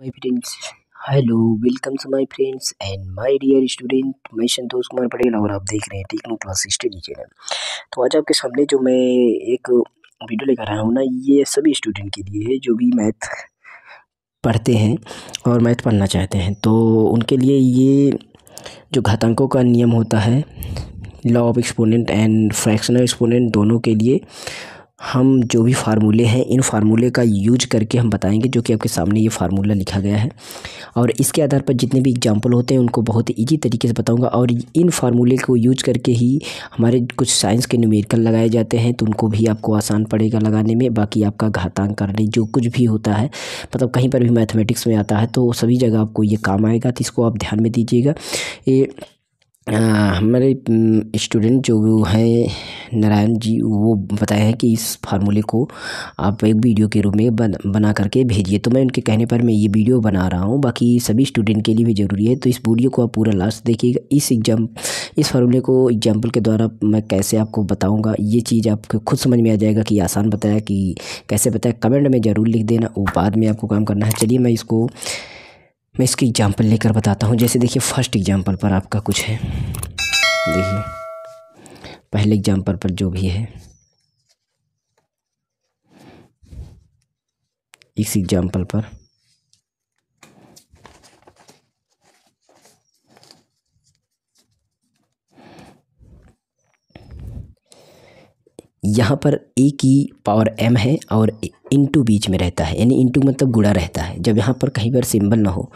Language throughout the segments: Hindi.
My friends hello welcome to my friends and my dear student मैं संतोष कुमार पटेल और आप देख रहे हैं टेक्नो क्लास स्टडी चैनल तो आज आपके सामने जो मैं एक वीडियो लेकर आया हूँ ना ये सभी स्टूडेंट के लिए है जो भी मैथ पढ़ते हैं और मैथ पढ़ना चाहते हैं तो उनके लिए ये जो घातांकों का नियम होता है law of exponent and fractional exponent दोनों के लिए हम जो भी फार्मूले हैं इन फार्मूले का यूज करके हम बताएंगे जो कि आपके सामने ये फार्मूला लिखा गया है और इसके आधार पर जितने भी एग्जाम्पल होते हैं उनको बहुत ही ईजी तरीके से बताऊँगा और इन फार्मूले को यूज करके ही हमारे कुछ साइंस के न्यूमेरिकल लगाए जाते हैं तो उनको भी आपको आसान पड़ेगा लगाने में बाकी आपका घातांक करने जो कुछ भी होता है मतलब कहीं पर भी मैथमेटिक्स में आता है तो सभी जगह आपको ये काम आएगा तो इसको आप ध्यान में दीजिएगा ये हमारे स्टूडेंट जो हैं नारायण जी वो बताए हैं कि इस फार्मूले को आप एक वीडियो के रूप में बन बना करके भेजिए तो मैं उनके कहने पर मैं ये वीडियो बना रहा हूँ बाकी सभी स्टूडेंट के लिए भी ज़रूरी है तो इस वीडियो को आप पूरा लास्ट देखिएगा इस एग्जाम इस फार्मूले को एग्जाम्पल के द्वारा मैं कैसे आपको बताऊँगा ये चीज़ आपको खुद समझ में आ जाएगा कि आसान बताया कि कैसे बताया कमेंट में ज़रूर लिख देना वो बाद में आपको काम करना है चलिए मैं इसको मैं इसकी एग्जांपल लेकर बताता हूँ जैसे देखिए फर्स्ट एग्जांपल पर आपका कुछ है देखिए पहले एग्जांपल पर जो भी है इस एग्जांपल पर यहाँ पर ए की पावर एम है और इंटू बीच में रहता है यानी इंटू मतलब गुड़ा रहता है जब यहाँ पर कहीं बार सिंबल ना हो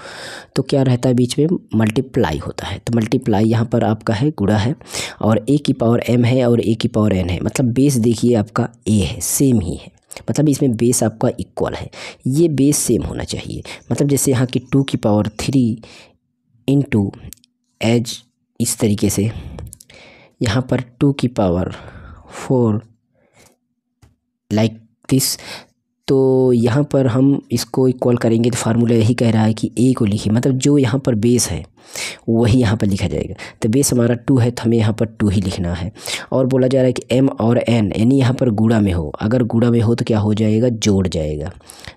तो क्या रहता है बीच में मल्टीप्लाई होता है तो मल्टीप्लाई यहाँ पर आपका है गुड़ा है और ए की पावर एम है और ए की पावर एन है मतलब बेस देखिए आपका ए है सेम ही है मतलब इसमें बेस आपका इक्वल है ये बेस सेम होना चाहिए मतलब जैसे यहाँ की टू की पावर थ्री इंटू एज इस तरीके से यहाँ पर टू की पावर फोर लाइक दिस तो यहाँ पर हम इसको इक्वल करेंगे तो फार्मूला यही कह रहा है कि ए को लिखिए मतलब जो यहाँ पर बेस है वही यहाँ पर लिखा जाएगा तो बेस हमारा टू है तो हमें यहाँ पर टू ही लिखना है और बोला जा रहा है कि एम और एन यानी यहाँ पर गुड़ा में हो अगर गुड़ा में हो तो क्या हो जाएगा जोड़ जाएगा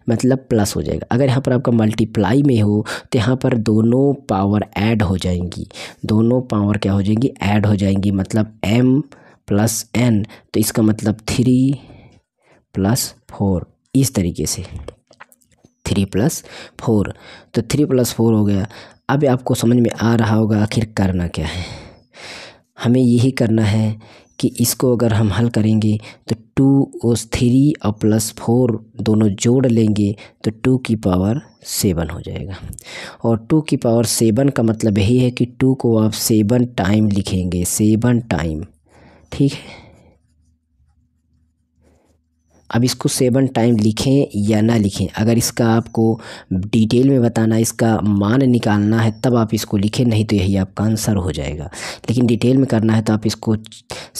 मतलब प्लस हो जाएगा अगर यहाँ पर आपका मल्टीप्लाई में हो तो यहाँ पर दोनों पावर ऐड हो जाएंगी दोनों पावर क्या हो जाएंगी ऐड हो जाएंगी मतलब एम प्लस एन तो इसका मतलब थ्री प्लस फोर इस तरीके से थ्री प्लस फोर तो थ्री प्लस फोर हो गया अब आपको समझ में आ रहा होगा आखिर करना क्या है हमें यही करना है कि इसको अगर हम हल करेंगे तो टू और थ्री और प्लस फोर दोनों जोड़ लेंगे तो टू की पावर सेवन हो जाएगा और टू की पावर सेवन का मतलब यही है कि टू को आप सेवन टाइम लिखेंगे सेवन टाइम ठीक है अब इसको सेवन टाइम लिखें या ना लिखें अगर इसका आपको डिटेल में बताना इसका मान निकालना है तब आप इसको लिखें नहीं तो यही आपका आंसर हो जाएगा लेकिन डिटेल में करना है तो आप इसको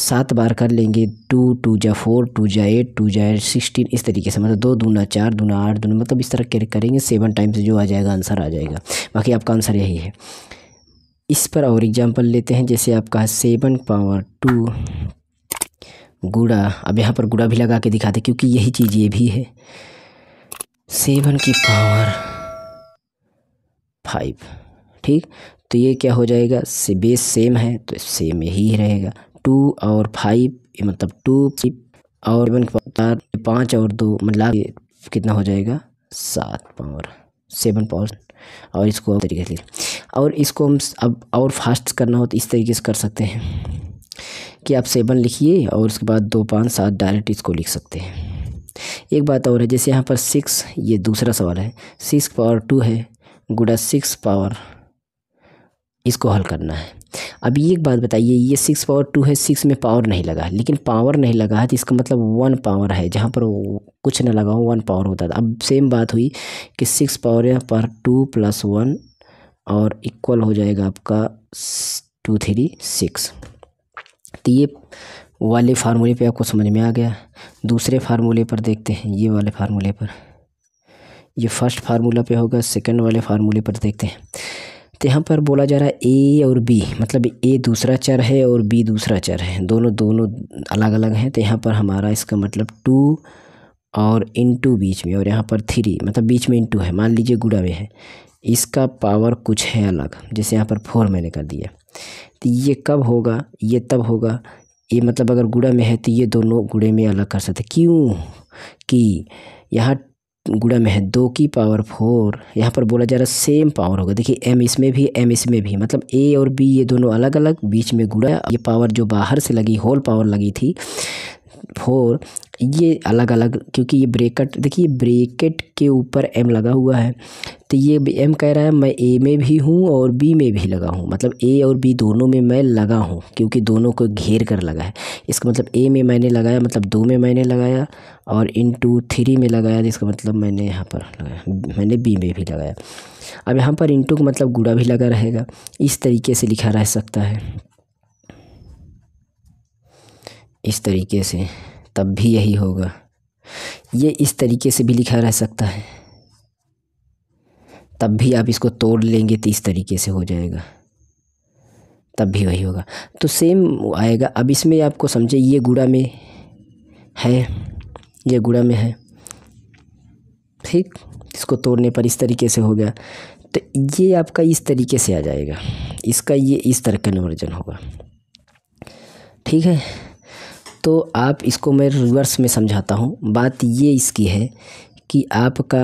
सात बार कर लेंगे टू टू जा फोर टू जा एट टू जा एट सिक्सटीन इस तरीके से मतलब दो दूना चार दूना आठ दूना मतलब इस तरह करेंगे सेवन टाइम से जो आ जाएगा आंसर आ जाएगा बाकी आपका आंसर यही है इस पर और एग्ज़ाम्पल लेते हैं जैसे आपका सेवन पावर टू गुड़ा अब यहाँ पर गुड़ा भी लगा के दिखाते क्योंकि यही चीज़ ये भी है सेवन की पावर फाइव ठीक तो ये क्या हो जाएगा से बेस सेम है तो सेम यही रहेगा टू और फाइव मतलब टू और वन पावर पाँच और दो मतलब कितना हो जाएगा सात पावर सेवन पावर और इसको तरीके से और इसको हम अब और फास्ट करना हो तो इस तरीके से कर सकते हैं कि आप सेवन लिखिए और उसके बाद दो पाँच सात डायरेक्ट इसको लिख सकते हैं एक बात और है जैसे यहाँ पर सिक्स ये दूसरा सवाल है सिक्स पावर टू है गुड़ा सिक्स पावर इसको हल करना है अब ये एक बात बताइए ये सिक्स पावर टू है सिक्स में पावर नहीं लगा है लेकिन पावर नहीं लगा है तो इसका मतलब वन पावर है जहाँ पर कुछ ना लगा हो वन पावर होता था अब सेम बात हुई कि सिक्स पावर यहाँ पर टू प्लस वन और इक्वल हो जाएगा आपका टू थ्री सिक्स तो ये वाले फार्मूले पे आपको समझ में आ गया दूसरे फार्मूले पर देखते हैं ये वाले फार्मूले पर ये फर्स्ट फार्मूला पे होगा सेकंड वाले फार्मूले पर देखते हैं तो यहाँ पर बोला जा रहा है ए और बी मतलब ए दूसरा चर है और बी दूसरा चर है दोनों दोनों अलग अलग हैं तो यहाँ पर हमारा इसका मतलब टू और इनटू बीच में और यहाँ पर थ्री मतलब बीच में इनटू है मान लीजिए गुड़ा में है इसका पावर कुछ है अलग जैसे यहाँ पर फोर मैंने कर दिया तो ये कब होगा ये तब होगा ये मतलब अगर गुड़ा में है तो ये दोनों गुड़े में अलग कर सकते क्यों कि यहाँ गुड़ा में है दो की पावर फोर यहाँ पर बोला जा रहा सेम पावर होगा देखिए एम इसमें भी एम इसमें भी मतलब ए और बी ये दोनों अलग अलग बीच में गुड़ा ये पावर जो बाहर से लगी होल पावर लगी थी फोर ये अलग अलग क्योंकि ये ब्रेकट देखिए ब्रेकेट के ऊपर एम लगा हुआ है तो ये एम कह रहा है मैं ए में भी हूँ और बी में भी लगा हूँ मतलब ए और बी दोनों में मैं लगा हूँ क्योंकि दोनों को घेर कर लगा है इसका मतलब ए में मैंने लगाया मतलब दो में मैंने लगाया और इन टू थ्री में लगाया इसका मतलब मैंने यहाँ पर लगाया मैंने बी में भी लगाया अब यहाँ पर इंटू का मतलब गुड़ा भी लगा रहेगा इस तरीके से लिखा रह सकता है इस तरीके से तब भी यही होगा ये इस तरीके से भी लिखा रह सकता है तब भी आप इसको तोड़ लेंगे तो इस तरीके से हो जाएगा तब भी वही होगा तो सेम आएगा अब इसमें आपको समझे ये गुड़ा में है ये गुड़ा में है ठीक इसको तोड़ने पर इस तरीके से हो गया तो ये आपका इस तरीके से आ जाएगा इसका ये इस तरह का कन्वर्जन होगा ठीक है तो आप इसको मैं रिवर्स में समझाता हूँ बात ये इसकी है कि आपका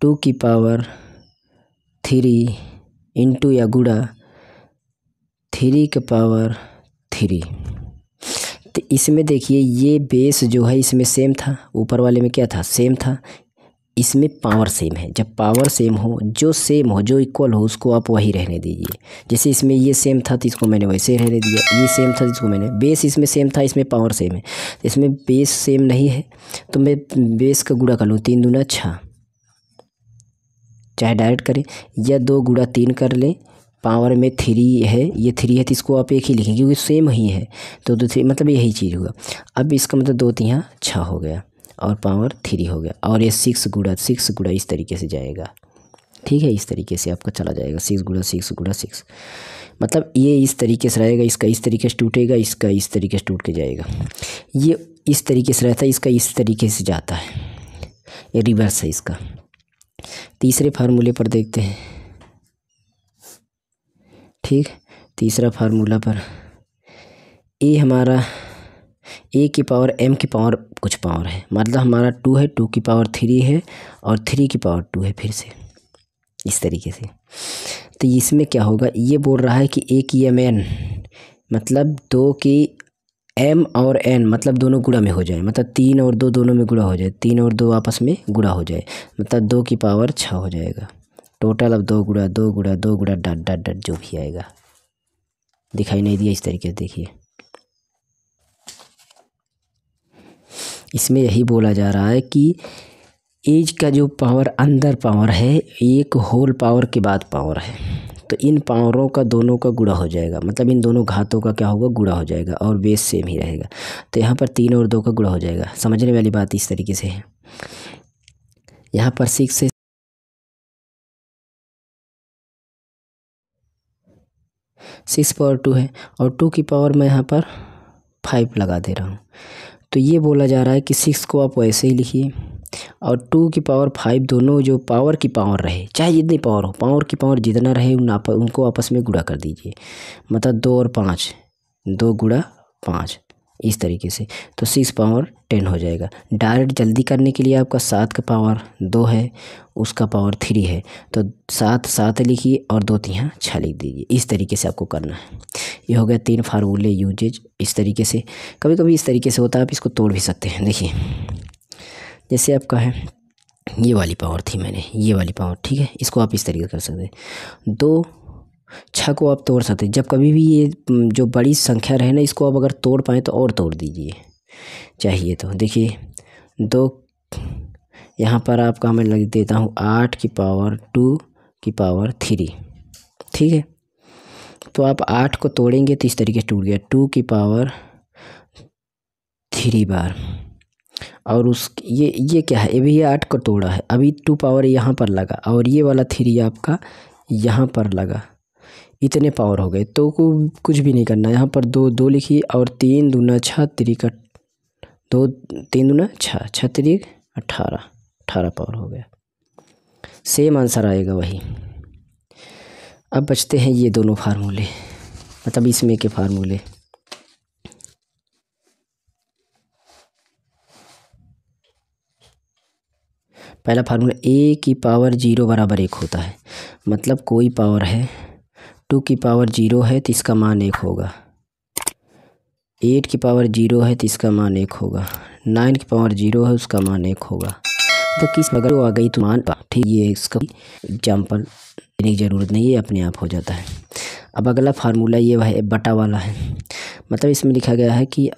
टू की पावर थ्री इंटू या गुड़ा थ्री के पावर थ्री तो इसमें देखिए ये बेस जो है इसमें सेम था ऊपर वाले में क्या था सेम था इसमें पावर सेम है जब पावर सेम हो जो सेम हो जो इक्वल हो उसको आप वही रहने दीजिए जैसे इसमें ये सेम था तो इसको मैंने वैसे रहने दिया ये सेम था जिसको तो इसको मैंने बेस इसमें सेम था इसमें पावर सेम है इसमें बेस सेम नहीं है तो मैं बेस का गुड़ा कर लूँ तीन दूना छः चाहे डायरेक्ट करें या दो गुड़ा तीन कर लें पावर में थ्री है ये थ्री है तो इसको आप एक ही लिखें क्योंकि सेम ही है तो दो तो, थ्री मतलब यही चीज़ हुआ अब इसका मतलब दो तीन छः हो गया और पावर थ्री हो गया और ये सिक्स गुड़ा सिक्स गुड़ा इस तरीके से जाएगा ठीक है इस तरीके से आपका चला जाएगा सिक्स गुड़ा सिक्स गुड़ा सिक्स मतलब ये इस तरीके से रहेगा इसका इस तरीके से टूटेगा इसका इस तरीके से टूट के जाएगा ये इस तरीके से रहता है इसका इस तरीके से जाता है ये रिवर्स है इसका तीसरे फार्मूले पर देखते हैं ठीक तीसरा फार्मूला पर ए हमारा ए की पावर एम की पावर कुछ पावर है मतलब हमारा टू है टू की पावर थ्री है और थ्री की पावर टू है फिर से इस तरीके से तो इसमें क्या होगा ये बोल रहा है कि ए की एम एन मतलब दो की एम और एन मतलब दोनों गुड़ा में हो जाए मतलब तीन और दो दोनों में गुड़ा हो जाए तीन और दो आपस में गुड़ा हो जाए मतलब दो की पावर छः हो जाएगा टोटल अब दो गुड़ा दो गुड़ा दो गुड़ा डट डट डट जो भी आएगा दिखाई नहीं दिया इस तरीके से देखिए इसमें यही बोला जा रहा है कि एज का जो पावर अंदर पावर है एक होल पावर के बाद पावर है तो इन पावरों का दोनों का गुड़ा हो जाएगा मतलब इन दोनों घातों का क्या होगा गुड़ा हो जाएगा और बेस सेम ही रहेगा तो यहाँ पर तीन और दो का गुड़ा हो जाएगा समझने वाली बात इस तरीके से है यहाँ पर सिक्स से सिक्स पावर टू है और टू की पावर मैं यहाँ पर फाइव लगा दे रहा हूँ तो ये बोला जा रहा है कि सिक्स को आप वैसे ही लिखिए और टू की पावर फाइव दोनों जो पावर की पावर रहे चाहे जितनी पावर हो पावर की पावर जितना रहे उन आप, उनको आपस में गुड़ा कर दीजिए मतलब दो और पाँच दो गुड़ा पाँच इस तरीके से तो सिक्स पावर टेन हो जाएगा डायरेक्ट जल्दी करने के लिए आपका सात का पावर दो है उसका पावर थ्री है तो सात सात लिखिए और दो तीन छः लिख दीजिए इस तरीके से आपको करना है ये हो गया तीन फार्मूले यूजेज इस तरीके से कभी कभी इस तरीके से होता है आप इसको तोड़ भी सकते हैं देखिए जैसे आपका है ये वाली पावर थी मैंने ये वाली पावर ठीक है इसको आप इस तरीके कर सकते हैं दो छः को आप तोड़ सकते हैं जब कभी भी ये जो बड़ी संख्या रहे ना इसको आप अगर तोड़ पाएँ तो और तोड़ दीजिए चाहिए तो देखिए दो यहाँ पर आपका मैं लग देता हूँ आठ की पावर टू की पावर थ्री ठीक है तो आप आठ को तोड़ेंगे तो इस तरीके से टूट गया टू की पावर थ्री बार और उस ये ये क्या है ये भी आठ को तोड़ा है अभी टू पावर यहाँ पर लगा और ये वाला थ्री आपका यहाँ पर लगा इतने पावर हो गए तो को कुछ भी नहीं करना यहाँ पर दो दो लिखी और तीन दूना छः त्रिक दो तीन दूना छः छः त्रिक अट्ठारह अट्ठारह पावर हो गया सेम आंसर आएगा वही अब बचते हैं ये दोनों फार्मूले मतलब इसमें के फार्मूले पहला फार्मूला ए की पावर जीरो बराबर एक होता है मतलब कोई पावर है टू की पावर जीरो है तो इसका मान एक होगा एट की पावर जीरो है तो इसका मान एक होगा नाइन की पावर जीरो है उसका मान एक होगा तो किस अगर वो आ गई तो मान ठीक ये इसका एग्जाम्पल देने की ज़रूरत नहीं है अपने आप हो जाता है अब अगला फार्मूला ये है बटा वाला है मतलब इसमें लिखा गया है कि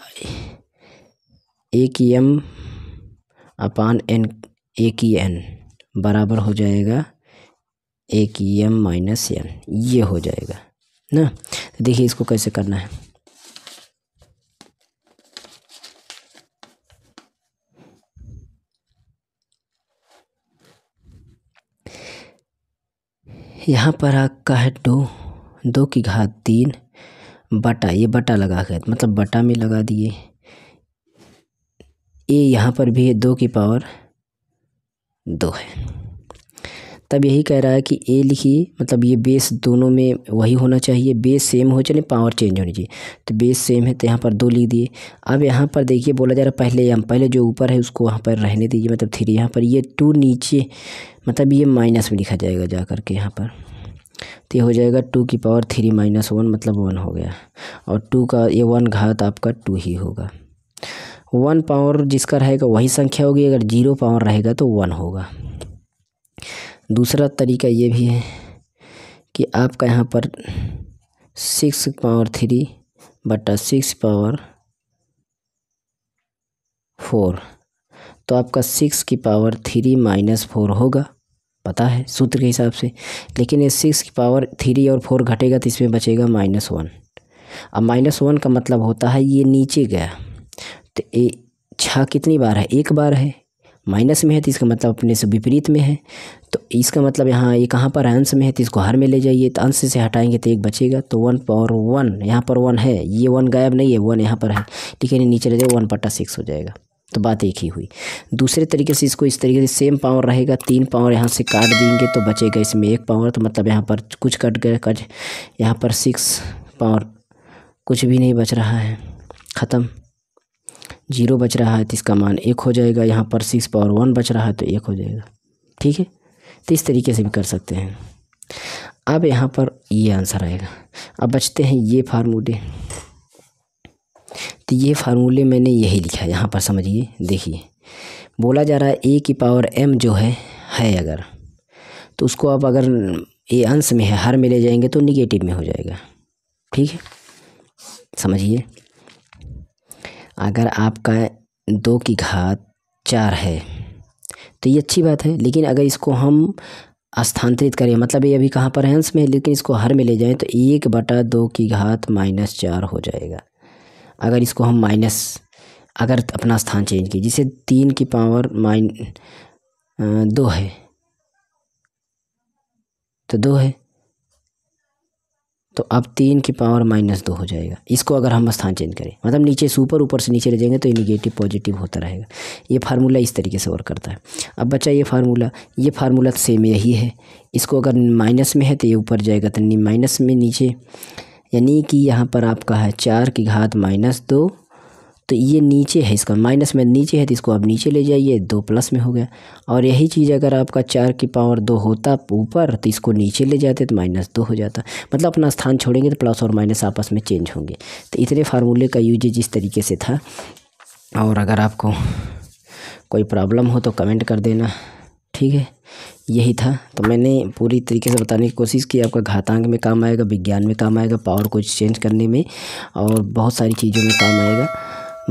ए की एम अपान एन ए की एन बराबर हो जाएगा ए की एम माइनस एन ये हो जाएगा ना तो देखिए इसको कैसे करना है यहाँ पर आपका है दो दो की घात तीन बटा ये बटा लगा के मतलब बटा में लगा दिए ये यहाँ पर भी है दो की पावर दो है तब यही कह रहा है कि ए लिखिए मतलब ये बेस दोनों में वही होना चाहिए बेस सेम हो चले पावर चेंज होनी चाहिए तो बेस सेम है तो यहाँ पर दो लिख दिए अब यहाँ पर देखिए बोला जा रहा पहले हम पहले जो ऊपर है उसको वहाँ पर रहने दीजिए मतलब थ्री यहाँ पर ये टू नीचे मतलब ये माइनस में लिखा जाएगा जा करके यहाँ पर तो ये हो जाएगा टू की पावर थ्री माइनस वन मतलब वन हो गया और टू का ये वन घात आपका टू ही होगा वन पावर जिसका रहेगा वही संख्या होगी अगर जीरो पावर रहेगा तो वन होगा दूसरा तरीका ये भी है कि आपका यहाँ पर सिक्स पावर थ्री बटा सिक्स पावर फोर तो आपका सिक्स की पावर थ्री माइनस फोर होगा पता है सूत्र के हिसाब से लेकिन ये सिक्स की पावर थ्री और फोर घटेगा तो इसमें बचेगा माइनस वन अब माइनस वन का मतलब होता है ये नीचे गया तो ये छः कितनी बार है एक बार है माइनस में है तो इसका मतलब अपने से विपरीत में है तो इसका मतलब यहाँ ये कहाँ पर है अंश में है तो इसको हर में ले जाइए तो अंश से हटाएंगे तो एक बचेगा तो वन पावर वन यहाँ पर वन है ये वन गायब नहीं है वन यहाँ पर है ठीक है नीचे ले जाओ वन पट्टा सिक्स हो जाएगा तो बात एक ही हुई दूसरे तरीके से इसको इस तरीके से सेम पावर रहेगा तीन पावर यहाँ से काट देंगे तो बचेगा इसमें एक पावर तो मतलब यहाँ पर कुछ कट गया कट यहाँ पर सिक्स पावर कुछ भी नहीं बच रहा है ख़त्म जीरो बच रहा है तो इसका मान एक हो जाएगा यहाँ पर सिक्स पावर वन बच रहा है तो एक हो जाएगा ठीक है तो इस तरीके से भी कर सकते हैं अब यहाँ पर ये आंसर आएगा अब बचते हैं ये फार्मूले तो ये फार्मूले मैंने यही लिखा है यहाँ पर समझिए देखिए बोला जा रहा है ए की पावर एम जो है है अगर तो उसको आप अगर ए अंश में है हर में ले जाएंगे तो निगेटिव में हो जाएगा ठीक है समझिए अगर आपका दो की घात चार है तो ये अच्छी बात है लेकिन अगर इसको हम स्थानांतरित करें मतलब ये अभी कहाँ पर हैंस में है लेकिन इसको हर में ले जाएं तो एक बटा दो की घात माइनस चार हो जाएगा अगर इसको हम माइनस अगर अपना स्थान चेंज किए जिसे तीन की पावर माइन दो है तो दो है तो अब तीन की पावर माइनस दो हो जाएगा इसको अगर हम स्थान चेंज करें मतलब नीचे से ऊपर ऊपर से नीचे रह जाएंगे तो ये निगेटिव पॉजिटिव होता रहेगा ये फार्मूला इस तरीके से वर्क करता है अब बच्चा ये फार्मूला ये फार्मूला सेम तो यही है इसको अगर माइनस में है तो ये ऊपर जाएगा तो माइनस में नीचे यानी कि यहाँ पर आपका है चार की घात माइनस दो तो ये नीचे है इसका माइनस में नीचे है तो इसको आप नीचे ले जाइए दो प्लस में हो गया और यही चीज़ अगर आपका चार की पावर दो होता ऊपर तो इसको नीचे ले जाते तो माइनस दो हो जाता मतलब अपना स्थान छोड़ेंगे तो प्लस और माइनस आपस में चेंज होंगे तो इतने फार्मूले का यूज इस तरीके से था और अगर आपको कोई प्रॉब्लम हो तो कमेंट कर देना ठीक है यही था तो मैंने पूरी तरीके से बताने की कोशिश की आपका घातांक में काम आएगा विज्ञान में काम आएगा पावर को चेंज करने में और बहुत सारी चीज़ों में काम आएगा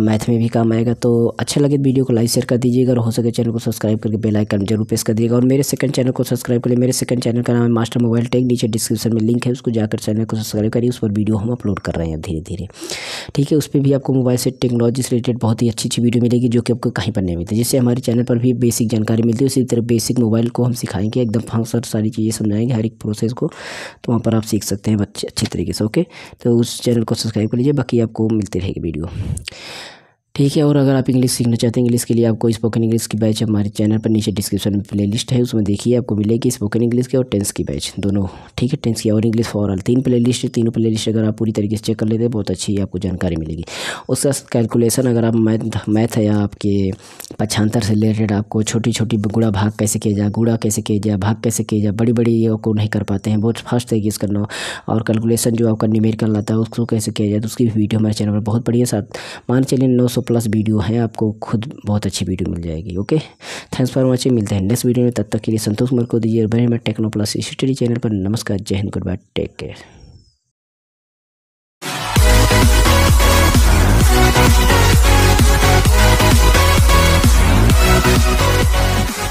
मैथ में भी काम आएगा तो अच्छा लगे तो वीडियो को लाइक शेयर कर दीजिएगा और हो सके चैनल को सब्सक्राइब करके बेल आइकन जरूर प्रेस कर दीजिएगा और मेरे सेकंड चैनल को सब्सक्राइब करिए मेरे सेकंड चैनल का नाम है मास्टर मोबाइल टेक नीचे डिस्क्रिप्शन में लिंक है उसको जाकर चैनल को सब्सक्राइब करिए उस पर वीडियो हम अपलोड कर रहे हैं धीरे धीरे ठीक है उस पर भी आपको मोबाइल से टेक्नोलॉजी से रिलेटेड बहुत ही अच्छी अच्छी वीडियो मिलेगी जो कि आपको कहीं पर नहीं मिलती जिससे हमारे चैनल पर भी बेसिक जानकारी मिलती है उसी तरह बेसिक मोबाइल को हम सिखाएंगे एकदम फंक्शन सारी चीज़ें समझाएंगे हर एक प्रोसेस को तो वहाँ पर आप सीख सकते हैं बच्चे अच्छी तरीके से ओके तो उस चैनल को सब्सक्राइब कर लीजिए बाकी आपको मिलती रहेगी वीडियो ठीक है और अगर आप इंग्लिश सीखना चाहते हैं इंग्लिश के लिए आपको स्पोकन इंग्लिश की बैच हमारे चैनल पर नीचे डिस्क्रिप्शन में प्लेलिस्ट है उसमें देखिए आपको मिलेगी स्पोकन इंग्लिश की और टेंस की बैच दोनों ठीक है टेंस की और इंग्लिश फॉर ऑल तीन प्लेलिस्ट तीनों प्लेलिस्ट अगर आप पूरी तरीके से चेक कर लेते हैं बहुत अच्छी आपको जानकारी मिलेगी उसका कैलकुलेशन अगर आप मैथ मैथ है या आपके पछांतर से रिलेटेड आपको छोटी छोटी गुड़ा भाग कैसे किया जाए गुड़ा कैसे किया जाए भाग कैसे किया जाए बड़ी बड़ी को नहीं कर पाते हैं बहुत फास्ट तरीके से करना और कैलकुलेशन जो आपका निमेरिकल आता है उसको कैसे किया जाए तो उसकी वीडियो हमारे चैनल पर बहुत बढ़िया साथ मान चलिए नौ प्लस वीडियो है आपको खुद बहुत अच्छी वीडियो मिल जाएगी ओके थैंक्स फॉर वॉचिंग मिलते हैं नेक्स्ट वीडियो में तब तक के लिए संतोष कुमार को दीजिए बने मच टेक्नो प्लस स्टडी चैनल पर नमस्कार जय हिंद good bye take care We'll be right back.